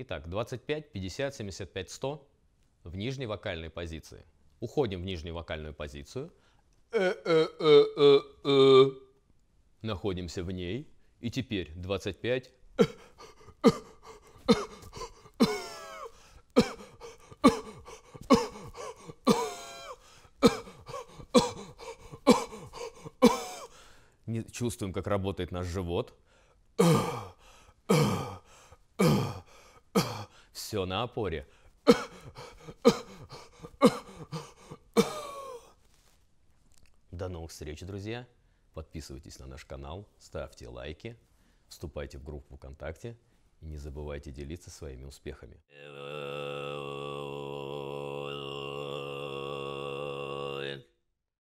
Итак, 25, 50, 75, 100 в нижней вокальной позиции. Уходим в нижнюю вокальную позицию. Э, э, э, Находимся в ней. И теперь 25. Чувствуем, как работает наш живот. все на опоре. До новых встреч, друзья. Подписывайтесь на наш канал, ставьте лайки, вступайте в группу ВКонтакте и не забывайте делиться своими успехами.